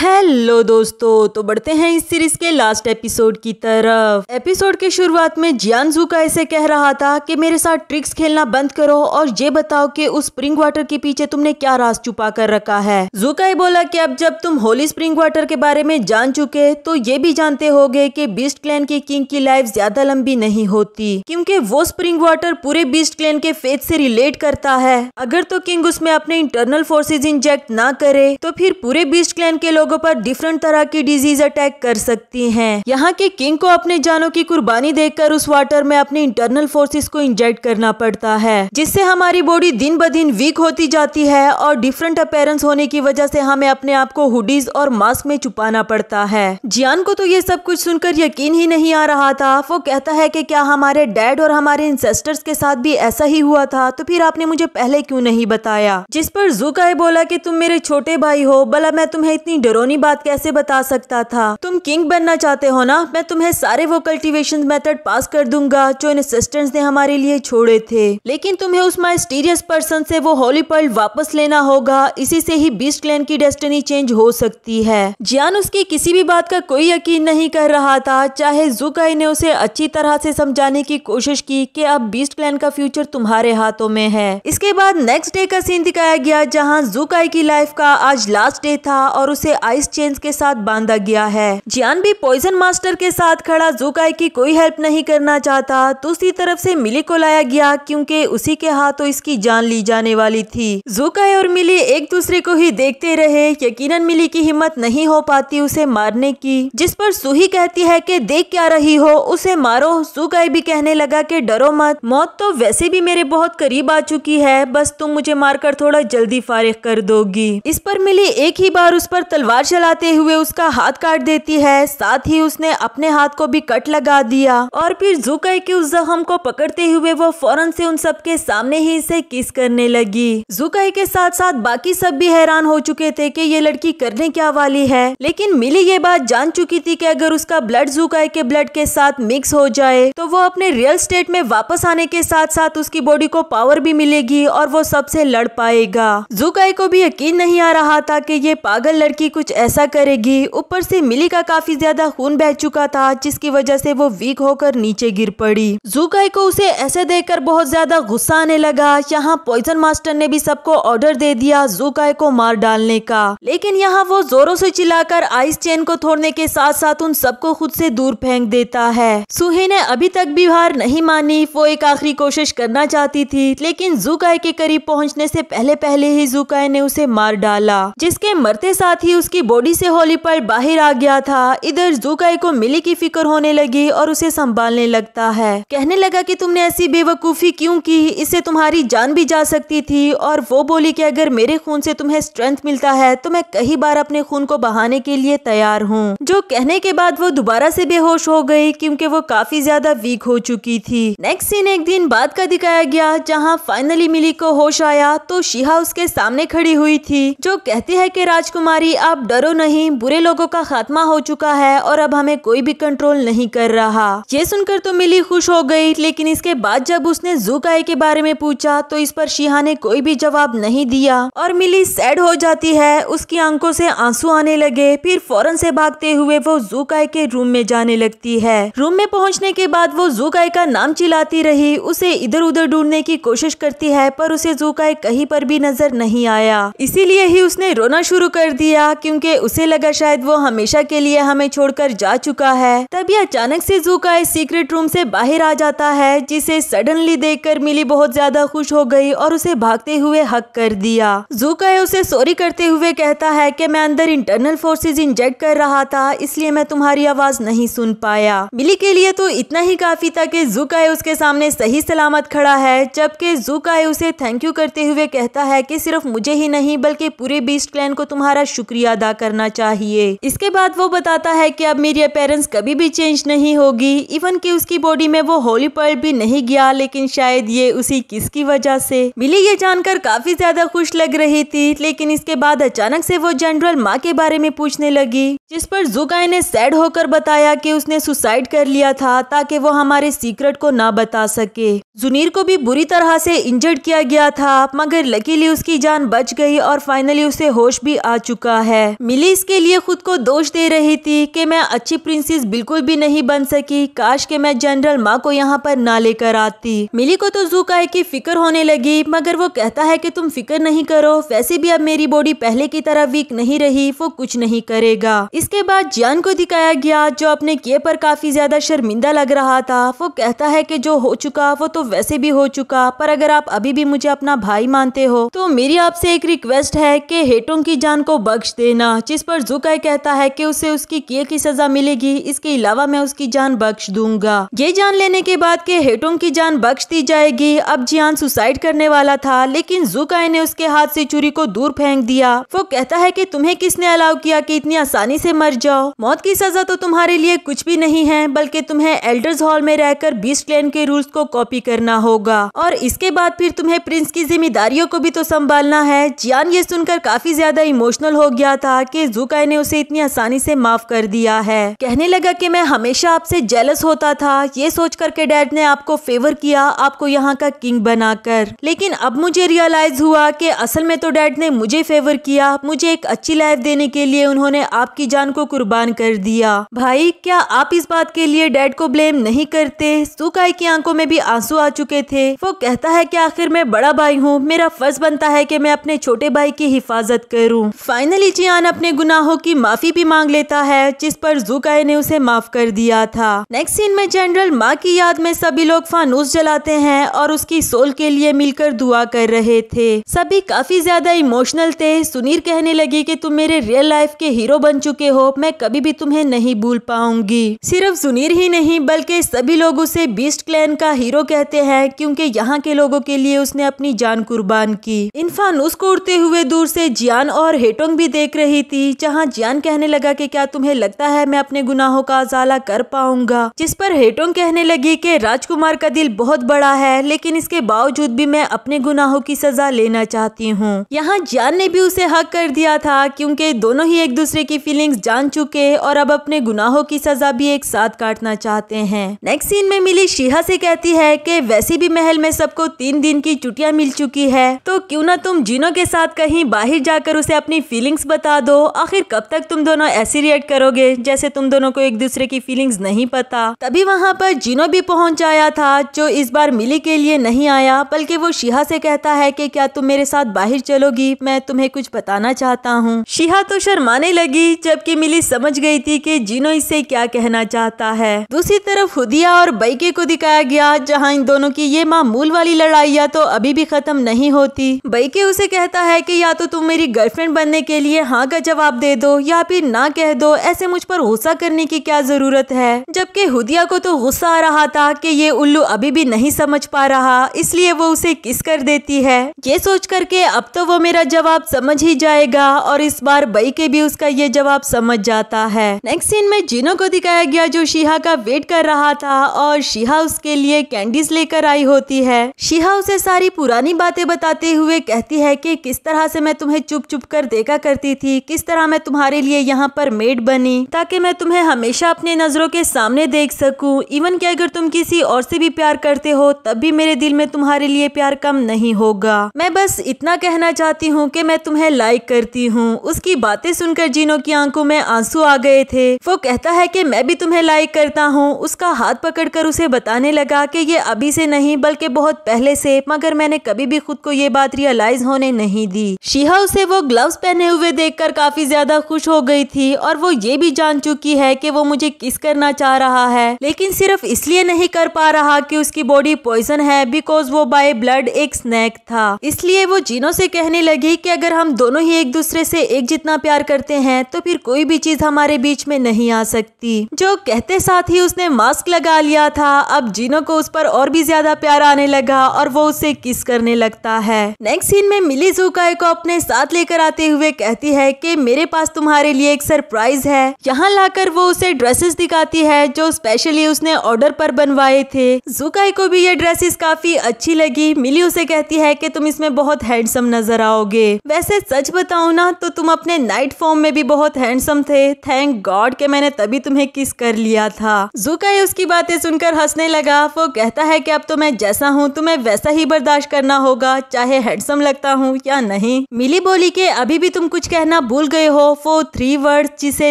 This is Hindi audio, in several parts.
हेलो दोस्तों तो बढ़ते हैं इस सीरीज के लास्ट एपिसोड की तरफ एपिसोड के शुरुआत में जियान जुका ऐसे कह रहा था कि मेरे साथ ट्रिक्स खेलना बंद करो और ये बताओ कि उस स्प्रिंग वाटर के पीछे तुमने क्या राज छुपा कर रखा है जूका बोला कि अब जब तुम होली स्प्रिंग वाटर के बारे में जान चुके तो ये भी जानते गए कि बीस्ट क्लैन के किंग की लाइफ ज्यादा लंबी नहीं होती क्यूँकी वो स्प्रिंग वाटर पूरे बीस्ट क्लैन के फेथ से रिलेट करता है अगर तो किंग उसमें अपने इंटरनल फोर्सेज इंजेक्ट ना करे तो फिर पूरे बीस्ट क्लैन के लोग लोगों पर डिफरेंट तरह की डिजीज अटैक कर सकती हैं यहाँ के किंग को अपने जानों की कुर्बानी देकर उस वाटर में अपने इंटरनल फोर्सेस को इंजेक्ट करना पड़ता है जिससे हमारी बॉडी दिन ब दिन वीक होती जाती है और डिफरेंट अपेयरेंस होने की वजह से हमें अपने आप को हुडीज और मास्क में छुपाना पड़ता है जियान को तो ये सब कुछ सुनकर यकीन ही नहीं आ रहा था वो कहता है की क्या हमारे डैड और हमारे इंसेस्टर्स के साथ भी ऐसा ही हुआ था तो फिर आपने मुझे पहले क्यों नहीं बताया जिस पर जुकाए बोला की तुम मेरे छोटे भाई हो बला मैं तुम्हें इतनी डर अंदरूनी बात कैसे बता सकता था तुम किंग बनना चाहते हो ना मैं तुम्हें सारे वो कल्टिवेशन मेथड पास कर दूंगा जो इन सिस्टर्स ने हमारे लिए छोड़े थे लेकिन तुम्हें उस माइस्टीरियस पर्सन से वो होली पर्ल वापस लेना होगा इसी से ही बीस क्लैन की डेस्टिनी चेंज हो सकती है ज्ञान उसकी किसी भी बात का कोई यकीन नहीं कर रहा था चाहे जुकाई ने उसे अच्छी तरह से समझाने की कोशिश की कि अब बीस्ट क्लैन का फ्यूचर तुम्हारे हाथों में है इसके बाद नेक्स्ट डे का सीन दिखाया गया जहां जुकाई की लाइफ का आज लास्ट डे था और उसे आइस चेन्स के साथ बांधा गया है जियान भी पॉइजन मास्टर के साथ खड़ा जुकाय की कोई हेल्प नहीं करना चाहता तो उसी तरफ से मिली को लाया गया क्योंकि उसी के हाथों इसकी जान ली जाने वाली थी जुकाय और मिली एक दूसरे को ही देखते रहे यकीनन मिली की हिम्मत नहीं हो पाती उसे मारने की जिस पर सुही कहती है कि देख क्या रही हो उसे मारो जुकाई भी कहने लगा कि डरो मत मौत तो वैसे भी मेरे बहुत करीब आ चुकी है बस तुम मुझे मारकर थोड़ा जल्दी फारिग कर दोगी इस पर मिली एक ही बार उस पर तलवार तलवार चलाते हुए उसका हाथ काट देती है साथ ही उसने अपने हाथ को भी कट लगा दिया और फिर जुकाई के उस जख्म को पकड़ते हुए वो फौरन से उन सबके सामने ही इसे किस करने लगी जुकाई के साथ साथ बाकी सब भी हैरान हो चुके थे कि ये लड़की करने क्या वाली है लेकिन मिली ये बात जान चुकी थी कि अगर उसका ब्लड जुकाई के ब्लड के साथ मिक्स हो जाए तो वो अपने रियल स्टेट में वापस आने के साथ साथ उसकी बॉडी को पावर भी मिलेगी और वो सबसे लड़ पाएगा जुकाई को भी यकीन नहीं आ रहा था कि ये पागल लड़की कुछ कुछ ऐसा करेगी ऊपर से मिली का काफी ज्यादा खून बह चुका था जिसकी वजह से वो वीक होकर नीचे गिर पड़ी जूकाई को उसे ऐसे देखकर बहुत ज्यादा गुस्सा आने लगा यहाँ पॉइजन मास्टर ने भी सबको ऑर्डर दे दिया जूकाई को मार डालने का लेकिन यहाँ वो जोरों से चिल्लाकर आइस चेन को तोड़ने के साथ साथ उन सबको खुद से दूर फेंक देता है सुहे ने अभी तक भी हार नहीं मानी वो एक आखिरी कोशिश करना चाहती थी लेकिन जूकाई के करीब पहुँचने से पहले पहले ही जूकाई ने उसे मार डाला जिसके मरते साथ ही उसके उसकी बॉडी से होली पर बाहर आ गया था इधर जुकाई को मिली की फिक्र होने लगी और उसे संभालने लगता है कहने लगा कि तुमने ऐसी बेवकूफ़ी क्यों की इससे तुम्हारी जान भी जा सकती थी और वो बोली कि अगर मेरे खून से तुम्हें स्ट्रेंथ मिलता है तो मैं कई बार अपने खून को बहाने के लिए तैयार हूँ जो कहने के बाद वो दोबारा से बेहोश हो गई क्यूँकी वो काफी ज्यादा वीक हो चुकी थी नेक्स्ट सीन एक दिन बाद का दिखाया गया जहाँ फाइनली मिली को होश आया तो शीहा उसके सामने खड़ी हुई थी जो कहती है की राजकुमारी आप डरो नहीं बुरे लोगों का खात्मा हो चुका है और अब हमें कोई भी कंट्रोल नहीं कर रहा ये सुनकर तो मिली खुश हो गई लेकिन इसके बाद जब उसने जुकाई के बारे में पूछा तो इस पर शिहा ने कोई भी जवाब नहीं दिया और मिली सैड हो जाती है उसकी आंखों से आंसू आने लगे फिर फौरन से भागते हुए वो जुकाई के रूम में जाने लगती है रूम में पहुँचने के बाद वो जुकाई का नाम चिल्लाती रही उसे इधर उधर ढूंढने की कोशिश करती है पर उसे जुकाई कहीं पर भी नजर नहीं आया इसीलिए ही उसने रोना शुरू कर दिया क्योंकि उसे लगा शायद वो हमेशा के लिए हमें छोड़कर जा चुका है तभी अचानक से जूका इस सीक्रेट रूम से बाहर आ जाता है जिसे सडनली देखकर मिली बहुत ज्यादा खुश हो गई और उसे भागते हुए हक कर दिया जूका उसे सॉरी करते हुए कहता है की मैं अंदर इंटरनल फोर्सेज इंजेक्ट कर रहा था इसलिए मैं तुम्हारी आवाज नहीं सुन पाया मिली के लिए तो इतना ही काफी था की जूका उसके सामने सही सलामत खड़ा है जबकि जूका उसे थैंक यू करते हुए कहता है की सिर्फ मुझे ही नहीं बल्कि पूरे बीस्ट क्लैन को तुम्हारा शुक्रिया अदा करना चाहिए इसके बाद वो बताता है कि अब मेरी अपेरेंस कभी भी चेंज नहीं होगी इवन कि उसकी बॉडी में वो होली पर्ल भी नहीं गया लेकिन शायद ये उसी किस की वजह से मिली ये जानकर काफी ज्यादा खुश लग रही थी लेकिन इसके बाद अचानक से वो जनरल माँ के बारे में पूछने लगी जिस पर जुकाई ने सैड होकर बताया कि उसने सुसाइड कर लिया था ताकि वो हमारे सीक्रेट को ना बता सके जुनीर को भी बुरी तरह से इंजर्ड किया गया था मगर लकीली उसकी जान बच गई और फाइनली उसे होश भी आ चुका है मिली इसके लिए खुद को दोष दे रही थी कि मैं अच्छी प्रिंसेस बिल्कुल भी नहीं बन सकी काश के मैं जनरल माँ को यहाँ पर ना लेकर आती मिली को तो जूका की फिक्र होने लगी मगर वो कहता है की तुम फिक्र नहीं करो वैसे भी अब मेरी बॉडी पहले की तरह वीक नहीं रही वो कुछ नहीं करेगा इसके बाद जान को दिखाया गया जो अपने किए पर काफी ज्यादा शर्मिंदा लग रहा था वो कहता है कि जो हो चुका वो तो वैसे भी हो चुका पर अगर आप अभी भी मुझे अपना भाई मानते हो तो मेरी आपसे एक रिक्वेस्ट है कि हेटों की जान को बख्श देना देना जिस पर जुकाई कहता है कि उसे उसकी किए की सजा मिलेगी इसके अलावा मैं उसकी जान बख्श दूंगा ये जान लेने के बाद के हेटोंग की जान बख्श दी जाएगी अब जियान सुसाइड करने वाला था लेकिन जुकाई ने उसके हाथ से चुरी को दूर फेंक दिया वो कहता है कि तुम्हें किसने अलाउ किया कि इतनी आसानी ऐसी मर जाओ मौत की सजा तो तुम्हारे लिए कुछ भी नहीं है बल्कि तुम्हें एल्डर्स हॉल में रहकर बीस क्लैन के रूल्स को कॉपी करना होगा और इसके बाद फिर तुम्हें प्रिंस की जिम्मेदारियों को भी तो संभालना है जियान ये सुनकर काफी ज्यादा इमोशनल हो गया था कहा कि जुकाय ने उसे इतनी आसानी से माफ कर दिया है कहने लगा कि मैं हमेशा आपसे जेलस होता था ये सोच करके डैड ने आपको फेवर किया आपको यहाँ का किंग बनाकर लेकिन अब मुझे रियलाइज हुआ कि असल में तो डैड ने मुझे फेवर किया मुझे एक अच्छी लाइफ देने के लिए उन्होंने आपकी जान को कुर्बान कर दिया भाई क्या आप इस बात के लिए डैड को ब्लेम नहीं करते सुकाय की आंखों में भी आंसू आ चुके थे वो कहता है कि आखिर मैं बड़ा भाई हूँ मेरा फर्ज बनता है कि मैं अपने छोटे भाई की हिफाजत करूँ फाइनली जिया इंसान अपने गुनाहों की माफ़ी भी मांग लेता है जिस पर जुकाय ने उसे माफ़ कर दिया था नेक्स्ट सीन में जनरल माँ की याद में सभी लोग फानूस जलाते हैं और उसकी सोल के लिए मिलकर दुआ कर रहे थे सभी काफी ज्यादा इमोशनल थे सुनीर कहने लगे की तुम मेरे रियल लाइफ के हीरो बन चुके हो मैं कभी भी तुम्हें नहीं भूल पाऊंगी सिर्फ सुनीर ही नहीं बल्कि सभी लोग उसे बीस्ट क्लैन का हीरो कहते हैं क्योंकि यहाँ के लोगों के लिए उसने अपनी जान कुर्बान की इन फानूस को उड़ते हुए दूर से जियान और हेटोंग भी देख रहे रही थी जहाँ जियान कहने लगा कि क्या तुम्हें लगता है मैं अपने गुनाहों का अजाला कर पाऊंगा जिस पर हेटोंग कहने लगी कि राजकुमार का दिल बहुत बड़ा है लेकिन इसके बावजूद भी मैं अपने गुनाहों की सजा लेना चाहती हूँ यहाँ जियान ने भी उसे हक कर दिया था क्योंकि दोनों ही एक दूसरे की फीलिंग्स जान चुके और अब अपने गुनाहों की सजा भी एक साथ काटना चाहते हैं नेक्स्ट सीन में मिली शीहा से कहती है कि वैसे भी महल में सबको तीन दिन की छुट्टियाँ मिल चुकी है तो क्यूँ ना तुम जिनों के साथ कहीं बाहर जाकर उसे अपनी फीलिंग्स बता बता दो आखिर कब तक तुम दोनों ऐसी रिएक्ट करोगे जैसे तुम दोनों को एक दूसरे की फीलिंग्स नहीं पता तभी वहाँ पर जीनो भी पहुँच आया था जो इस बार मिली के लिए नहीं आया बल्कि वो शिहा से कहता है कि क्या तुम मेरे साथ बाहर चलोगी मैं तुम्हें कुछ बताना चाहता हूँ शिहा तो शर्माने लगी जबकि मिली समझ गई थी कि जीनो इससे क्या कहना चाहता है दूसरी तरफ हुदिया और बैके को दिखाया गया जहाँ इन दोनों की ये मामूल वाली लड़ाइया तो अभी भी खत्म नहीं होती बैके उसे कहता है की या तो तुम मेरी गर्लफ्रेंड बनने के लिए हाँ का जवाब दे दो या फिर ना कह दो ऐसे मुझ पर गुस्सा करने की क्या जरूरत है जबकि हुदिया को तो गुस्सा आ रहा था कि ये उल्लू अभी भी नहीं समझ पा रहा इसलिए वो उसे किस कर देती है ये सोच करके अब तो वो मेरा जवाब समझ ही जाएगा और इस बार बई के भी उसका ये जवाब समझ जाता है नेक्स्ट सीन में जिनो को दिखाया गया जो शीहा का वेट कर रहा था और शीहा उसके लिए कैंडीज लेकर आई होती है शीहा उसे सारी पुरानी बातें बताते हुए कहती है कि किस तरह से मैं तुम्हें चुप चुप कर देखा करती थी थी किस तरह मैं तुम्हारे लिए यहाँ पर मेड बनी ताकि मैं तुम्हें हमेशा अपने नजरों के सामने देख सकूँ इवन कि अगर तुम किसी और से भी प्यार करते हो तब भी मेरे दिल में तुम्हारे लिए प्यार कम नहीं होगा मैं बस इतना कहना चाहती हूँ की मैं तुम्हें लाइक करती हूँ उसकी बातें सुनकर जीनो की आंखों में आंसू आ गए थे वो कहता है की मैं भी तुम्हें लाइक करता हूँ उसका हाथ कर उसे बताने लगा कि ये अभी से नहीं बल्कि बहुत पहले से मगर मैंने कभी भी खुद को ये बात रियलाइज होने नहीं दी शीहा उसे वो ग्लव्स पहने हुए देख देखकर काफ़ी ज़्यादा खुश हो गई थी और वो ये भी जान चुकी है कि वो मुझे किस करना चाह रहा है लेकिन सिर्फ इसलिए नहीं कर पा रहा कि उसकी बॉडी पॉइजन है बिकॉज वो बाय ब्लड एक स्नैक था इसलिए वो जीनो से कहने लगी कि अगर हम दोनों ही एक दूसरे से एक जितना प्यार करते हैं तो फिर कोई भी चीज हमारे बीच में नहीं आ सकती जो कहते साथ ही उसने मास्क लगा लिया था अब जीनो को उस पर और भी ज्यादा प्यार आने लगा और वो उसे किस करने लगता है नेक्स्ट सीन में मिली जूका को अपने साथ लेकर आते हुए कहती है है कि मेरे पास तुम्हारे लिए एक सरप्राइज है यहाँ लाकर वो उसे ड्रेसेस दिखाती है जो स्पेशली उसने ऑर्डर पर बनवाए थे जुकाई को भी ये ड्रेसेस काफी अच्छी लगी मिली उसे कहती है कि तुम इसमें बहुत हैंडसम नजर आओगे वैसे सच बताओ ना तो तुम अपने नाइट फॉर्म में भी बहुत हैंडसम थे थैंक गॉड के मैंने तभी तुम्हें किस कर लिया था जुकाई उसकी बातें सुनकर हंसने लगा वो कहता है की अब तो मैं जैसा हूँ तुम्हें वैसा ही बर्दाश्त करना होगा चाहे हैंडसम लगता हूँ या नहीं मिली बोली के अभी भी तुम कुछ कहना कहना भूल गए हो वो थ्री वर्ड जिसे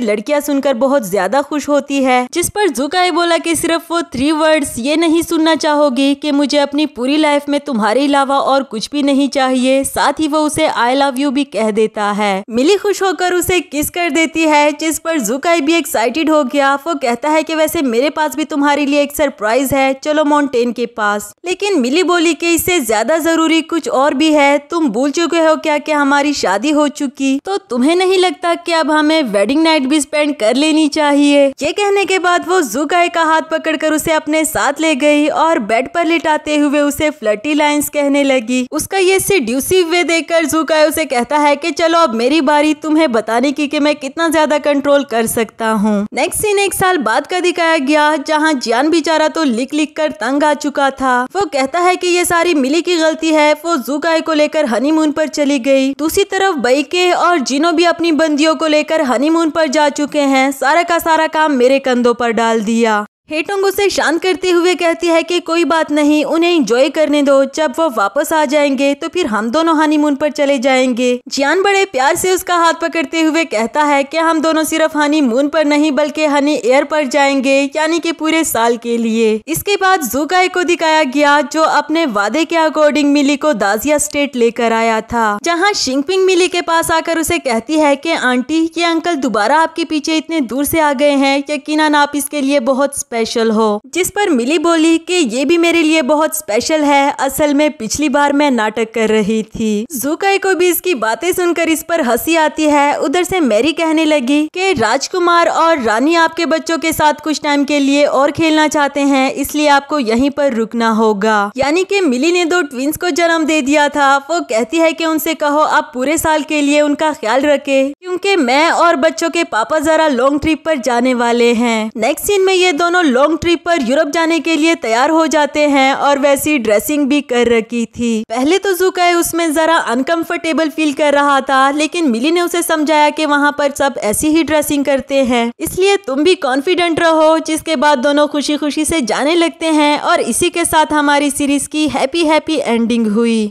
लड़कियां सुनकर बहुत ज्यादा खुश होती है जिस पर जुकाई बोला कि सिर्फ वो थ्री वर्ड्स ये नहीं सुनना चाहोगी कि मुझे अपनी पूरी लाइफ में तुम्हारे अलावा और कुछ भी नहीं चाहिए साथ ही वो उसे आई लव यू भी कह देता है मिली खुश होकर उसे किस कर देती है जिस पर जुकाई भी एक्साइटेड हो गया वो कहता है की वैसे मेरे पास भी तुम्हारे लिए एक सरप्राइज है चलो माउंटेन के पास लेकिन मिली बोली की इससे ज्यादा जरूरी कुछ और भी है तुम भूल चुके हो क्या की हमारी शादी हो चुकी तो तुम्हें नहीं लगता कि अब हमें वेडिंग नाइट भी स्पेंड कर लेनी चाहिए ये कहने के बाद वो जुकाई का हाथ पकड़कर उसे अपने साथ ले गई और बेड पर लिटाते हुए उसे फ्लटी लाइंस कहने लगी उसका ये सिड्यूसिव वे देखकर जुकाई उसे कहता है कि चलो अब मेरी बारी तुम्हें बताने की कि मैं कितना ज्यादा कंट्रोल कर सकता हूँ नेक्स्ट सीन एक साल बाद का दिखाया गया जहाँ ज्ञान बेचारा तो लिख लिख कर तंग आ चुका था वो कहता है की ये सारी मिली की गलती है वो जुकाई को लेकर हनीमून पर चली गई दूसरी तरफ बैके और जिन तीनों भी अपनी बंदियों को लेकर हनीमून पर जा चुके हैं सारा का सारा काम मेरे कंधों पर डाल दिया हेटोंग उसे शांत करते हुए कहती है कि कोई बात नहीं उन्हें एंजॉय करने दो जब वो वापस आ जाएंगे तो फिर हम दोनों हनीमून पर चले जाएंगे जियान बड़े प्यार से उसका हाथ पकड़ते हुए कहता है कि हम दोनों सिर्फ हनीमून पर नहीं बल्कि हनी एयर पर जाएंगे यानी कि पूरे साल के लिए इसके बाद जूकाई को दिखाया गया जो अपने वादे के अकॉर्डिंग मिली को दाजिया स्टेट लेकर आया था जहाँ शिंगपिंग मिली के पास आकर उसे कहती है की आंटी ये अंकल दोबारा आपके पीछे इतने दूर से आ गए हैं यकीन आप इसके लिए बहुत स्पेशल हो जिस पर मिली बोली कि ये भी मेरे लिए बहुत स्पेशल है असल में पिछली बार मैं नाटक कर रही थी जुकाई को भी इसकी बातें सुनकर इस पर हंसी आती है उधर से मेरी कहने लगी कि राजकुमार और रानी आपके बच्चों के साथ कुछ टाइम के लिए और खेलना चाहते हैं इसलिए आपको यहीं पर रुकना होगा यानी कि मिली ने दो ट्विंस को जन्म दे दिया था वो कहती है कि उनसे कहो आप पूरे साल के लिए उनका ख्याल रखे क्योंकि मैं और बच्चों के पापा जरा लॉन्ग ट्रिप पर जाने वाले हैं नेक्स्ट सीन में ये दोनों लॉन्ग ट्रिप पर यूरोप जाने के लिए तैयार हो जाते हैं और वैसी ड्रेसिंग भी कर रखी थी पहले तो जुकाय उसमें जरा अनकंफर्टेबल फील कर रहा था लेकिन मिली ने उसे समझाया कि वहाँ पर सब ऐसी ही ड्रेसिंग करते हैं इसलिए तुम भी कॉन्फिडेंट रहो जिसके बाद दोनों खुशी खुशी से जाने लगते हैं और इसी के साथ हमारी सीरीज की हैप्पी हैप्पी एंडिंग हुई